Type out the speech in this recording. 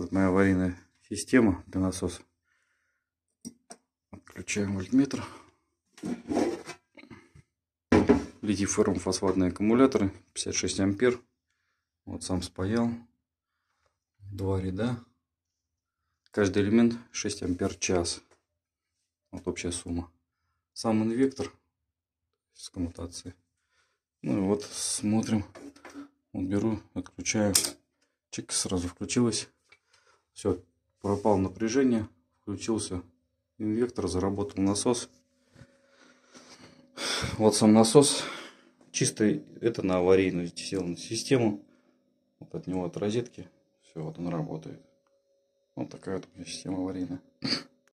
Вот моя аварийная система для насоса. Отключаем вольтметр. Литий-феррум фосфатные аккумуляторы, 56 ампер. Вот сам спаял. Два ряда. Каждый элемент 6 ампер час. Вот общая сумма. Сам инвектор с коммутацией. Ну и вот смотрим. Вот беру, отключаю. Чик, сразу включилась. Все, пропал напряжение, включился инвектор, заработал насос. Вот сам насос. чистый, это на аварийную сел на систему. Вот от него от розетки. Все, вот он работает. Вот такая вот у меня система аварийная.